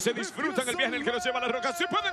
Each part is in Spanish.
Se disfrutan el viaje en el que nos lleva la roca. ¡Se pueden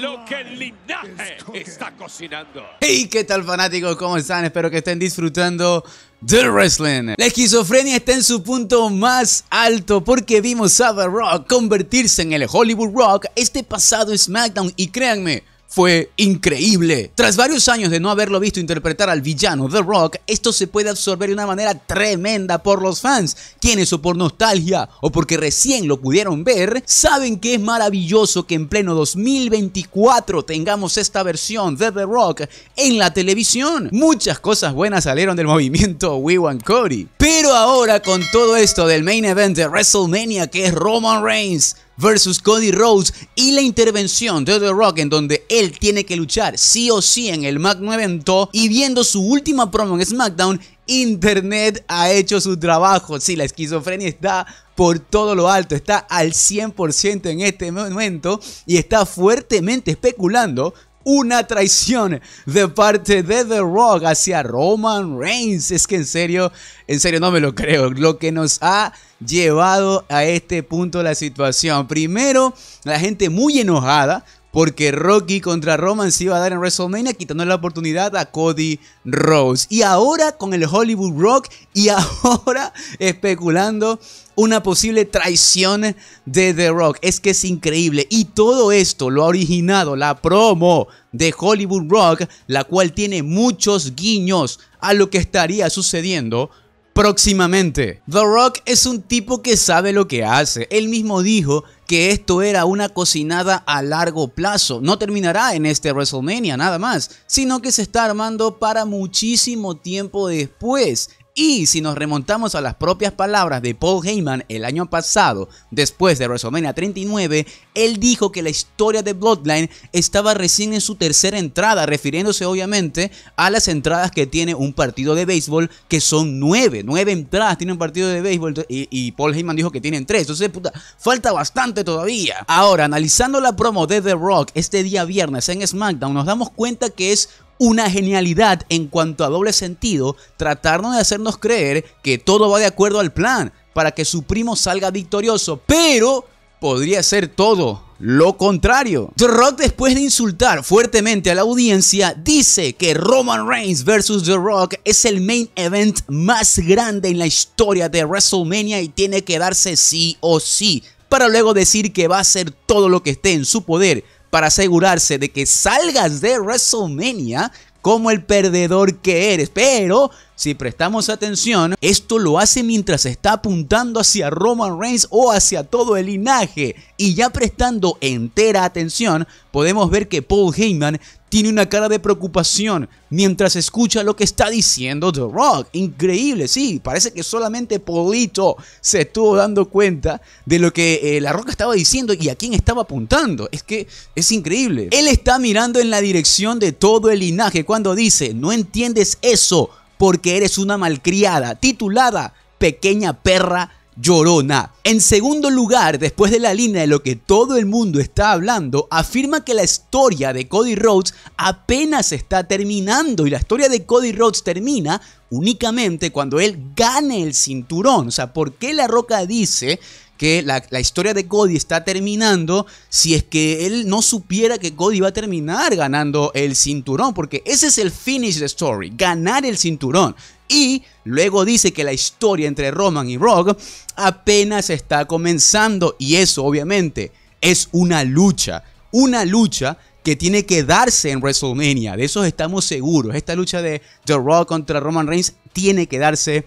Lo que el linaje está cocinando. Hey, ¿qué tal fanáticos? ¿Cómo están? Espero que estén disfrutando The Wrestling. La esquizofrenia está en su punto más alto porque vimos a The Rock convertirse en el Hollywood Rock este pasado SmackDown y créanme, fue increíble. Tras varios años de no haberlo visto interpretar al villano The Rock, esto se puede absorber de una manera tremenda por los fans, quienes o por nostalgia o porque recién lo pudieron ver, saben que es maravilloso que en pleno 2024 tengamos esta versión de The Rock en la televisión. Muchas cosas buenas salieron del movimiento We Want Cody. Pero ahora con todo esto del main event de WrestleMania que es Roman Reigns, versus Cody Rhodes y la intervención de The Rock en donde él tiene que luchar sí o sí en el magno evento y viendo su última promo en SmackDown, Internet ha hecho su trabajo. Sí, la esquizofrenia está por todo lo alto, está al 100% en este momento y está fuertemente especulando una traición de parte de The Rock hacia Roman Reigns. Es que en serio, en serio no me lo creo. Lo que nos ha llevado a este punto la situación. Primero, la gente muy enojada porque Rocky contra Roman se iba a dar en WrestleMania, quitando la oportunidad a Cody Rhodes. Y ahora con el Hollywood Rock y ahora especulando una posible traición de The Rock. Es que es increíble. Y todo esto lo ha originado la promo de Hollywood Rock, la cual tiene muchos guiños a lo que estaría sucediendo próximamente. The Rock es un tipo que sabe lo que hace. Él mismo dijo que esto era una cocinada a largo plazo. No terminará en este WrestleMania nada más, sino que se está armando para muchísimo tiempo después. Y si nos remontamos a las propias palabras de Paul Heyman el año pasado, después de WrestleMania 39, él dijo que la historia de Bloodline estaba recién en su tercera entrada, refiriéndose obviamente a las entradas que tiene un partido de béisbol, que son nueve, nueve entradas tiene un partido de béisbol y, Paul Heyman dijo que tienen tres, entonces puta, falta bastante todavía. Ahora, analizando la promo de The Rock este día viernes en SmackDown, nos damos cuenta que es una genialidad en cuanto a doble sentido tratarnos de hacernos creer que todo va de acuerdo al plan para que su primo salga victorioso, pero podría ser todo lo contrario. The Rock después de insultar fuertemente a la audiencia dice que Roman Reigns vs The Rock es el main event más grande en la historia de WrestleMania y tiene que darse sí o sí, para luego decir que va a hacer todo lo que esté en su poder para asegurarse de que salgas de WrestleMania como el perdedor que eres. Pero si prestamos atención, esto lo hace mientras está apuntando hacia Roman Reigns o hacia todo el linaje. Y ya prestando entera atención, podemos ver que Paul Heyman tiene una cara de preocupación mientras escucha lo que está diciendo The Rock. Increíble, sí, parece que solamente Paulito se estuvo dando cuenta de lo que eh, La Roca estaba diciendo y a quién estaba apuntando. Es que es increíble. Él está mirando en la dirección de todo el linaje cuando dice, no entiendes eso porque eres una malcriada, titulada Pequeña Perra Llorona. En segundo lugar, después de la línea de lo que todo el mundo está hablando, afirma que la historia de Cody Rhodes apenas está terminando y la historia de Cody Rhodes termina únicamente cuando él gane el cinturón. O sea, ¿por qué La Roca dice que la, historia de Cody está terminando si es que él no supiera que Cody va a terminar ganando el cinturón, porque ese es el finish de story, ganar el cinturón. Y luego dice que la historia entre Roman y Rogue apenas está comenzando y eso obviamente es una lucha, una lucha que tiene que darse en WrestleMania, de eso estamos seguros. Esta lucha de The Rock contra Roman Reigns tiene que darse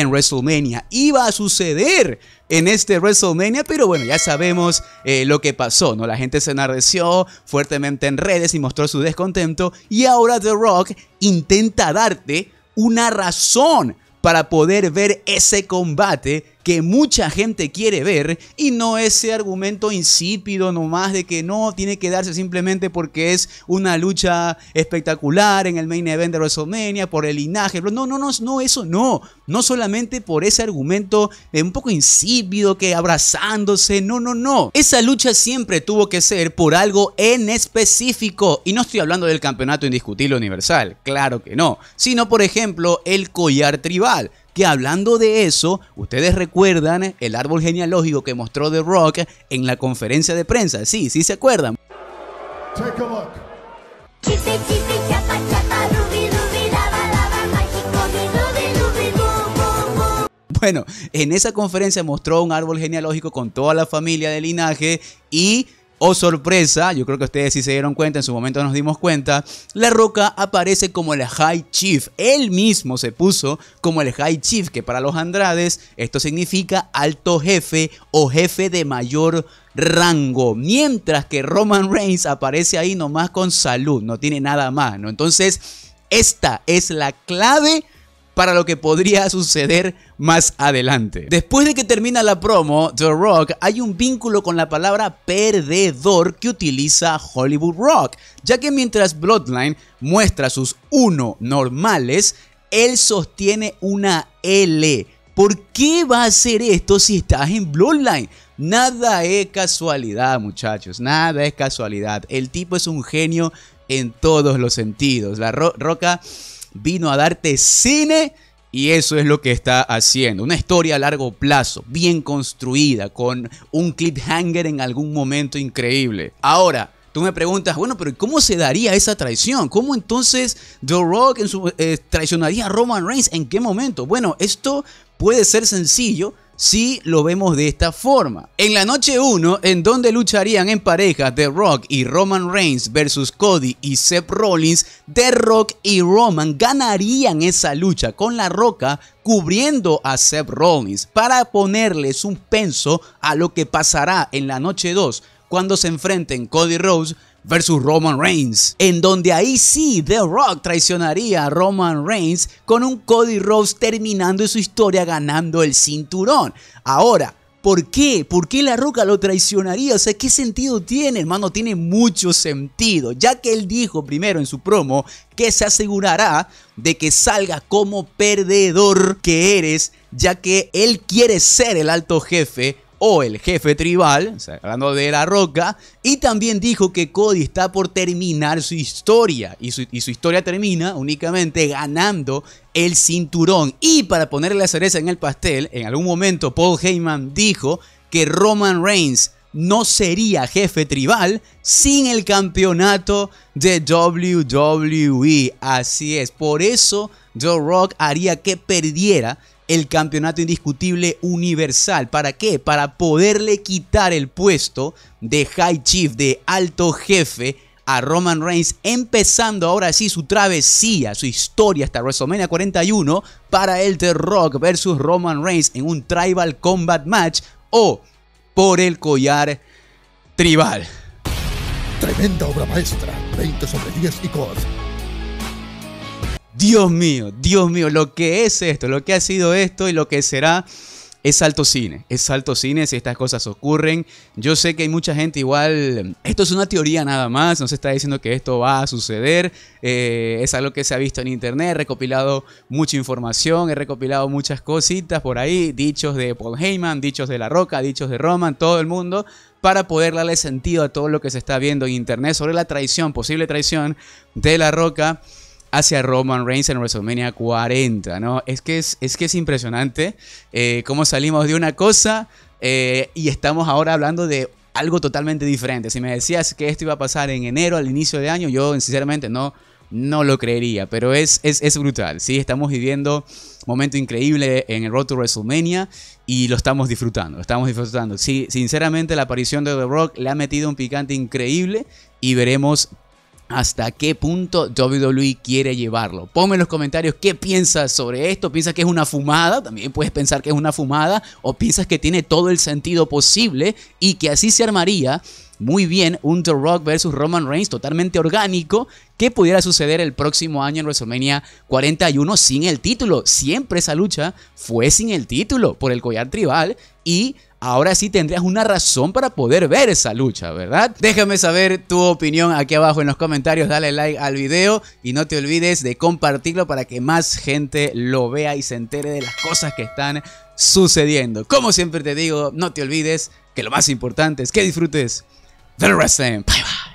en WrestleMania. Iba a suceder en este WrestleMania, pero bueno, ya sabemos eh, lo que pasó, ¿no? La gente se enardeció fuertemente en redes y mostró su descontento y ahora The Rock intenta darte una razón para poder ver ese combate que mucha gente quiere ver y no ese argumento insípido nomás de que no tiene que darse simplemente porque es una lucha espectacular en el main event de WrestleMania, por el linaje. No, no, no, no, eso no. No solamente por ese argumento un poco insípido que abrazándose, no, no, no. Esa lucha siempre tuvo que ser por algo en específico y no estoy hablando del campeonato indiscutible universal, claro que no, sino por ejemplo el collar tribal. Que hablando de eso, ustedes recuerdan el árbol genealógico que mostró The Rock en la conferencia de prensa. Sí, sí se acuerdan. bueno, en esa conferencia mostró un árbol genealógico con toda la familia de linaje y Oh sorpresa, yo creo que ustedes sí se dieron cuenta, en su momento nos dimos cuenta, La Roca aparece como el High Chief, él mismo se puso como el High Chief, que para los Andrades esto significa alto jefe o jefe de mayor rango, mientras que Roman Reigns aparece ahí nomás con salud, no tiene nada más, ¿no? Entonces, esta es la clave para lo que podría suceder más adelante. Después de que termina la promo, The Rock, hay un vínculo con la palabra perdedor que utiliza Hollywood Rock, ya que mientras Bloodline muestra sus uno normales, él sostiene una L. ¿Por qué va a hacer esto si estás en Bloodline? Nada es casualidad, muchachos. Nada es casualidad. El tipo es un genio en todos los sentidos. La Roca vino a darte cine y eso es lo que está haciendo. Una historia a largo plazo, bien construida, con un cliffhanger en algún momento increíble. Ahora, tú me preguntas, bueno, pero ¿cómo se daría esa traición? ¿Cómo entonces The Rock eh, traicionaría a Roman Reigns? ¿En qué momento? Bueno, esto puede ser sencillo si lo vemos de esta forma. En la noche 1, en donde lucharían en pareja The Rock y Roman Reigns versus Cody y Seth Rollins, The Rock y Roman ganarían esa lucha con La Roca cubriendo a Seth Rollins para ponerle suspenso a lo que pasará en la noche 2 cuando se enfrenten Cody Rose versus Roman Reigns, en donde ahí sí The Rock traicionaría a Roman Reigns con un Cody Rhodes terminando su historia ganando el cinturón. Ahora, ¿Por qué? ¿Por qué La Roca lo traicionaría? O sea, ¿qué sentido tiene, hermano? Tiene mucho sentido, ya que él dijo primero en su promo que se asegurará de que salga como perdedor que eres, ya que él quiere ser el alto jefe o el jefe tribal, hablando de la roca, y también dijo que Cody está por terminar su historia, y su, historia termina únicamente ganando el cinturón. Y para ponerle la cereza en el pastel, en algún momento Paul Heyman dijo que Roman Reigns no sería jefe tribal sin el campeonato de WWE. Así es, por eso Joe Rock haría que perdiera el campeonato indiscutible universal. ¿Para qué? Para poderle quitar el puesto de High Chief, de alto jefe a Roman Reigns, empezando ahora sí su travesía, su historia hasta WrestleMania 41 para el The Rock versus Roman Reigns en un Tribal Combat Match o por el collar tribal. Tremenda obra maestra, 20 sobre 10 y core Dios mío, Dios mío, lo que es esto, lo que ha sido esto y lo que será es alto cine, es alto cine si estas cosas ocurren. Yo sé que hay mucha gente igual, esto es una teoría nada más, no se está diciendo que esto va a suceder, eh, es algo que se ha visto en internet, he recopilado mucha información, he recopilado muchas cositas por ahí, dichos de Paul Heyman, dichos de La Roca, dichos de Roman, todo el mundo, para poder darle sentido a todo lo que se está viendo en internet sobre la traición, posible traición de La Roca hacia Roman Reigns en WrestleMania 40, ¿no? Es que es, es que es impresionante eh, cómo salimos de una cosa eh, y estamos ahora hablando de algo totalmente diferente. Si me decías que esto iba a pasar en enero, al inicio de año, yo sinceramente no, no lo creería, pero es, es, brutal, ¿sí? Estamos viviendo un momento increíble en el Road to WrestleMania y lo estamos disfrutando, estamos disfrutando. Sí, sinceramente la aparición de The Rock le ha metido un picante increíble y veremos hasta qué punto WWE quiere llevarlo. Ponme en los comentarios qué piensas sobre esto. ¿Piensas que es una fumada? También puedes pensar que es una fumada. ¿O piensas que tiene todo el sentido posible y que así se armaría? muy bien un The Rock versus Roman Reigns totalmente orgánico ¿Qué pudiera suceder el próximo año en WrestleMania 41 sin el título. Siempre esa lucha fue sin el título por el collar tribal y ahora sí tendrías una razón para poder ver esa lucha, ¿verdad? Déjame saber tu opinión aquí abajo en los comentarios, dale like al video y no te olvides de compartirlo para que más gente lo vea y se entere de las cosas que están sucediendo. Como siempre te digo, no te olvides que lo más importante es que disfrutes del wrestling. Bye bye.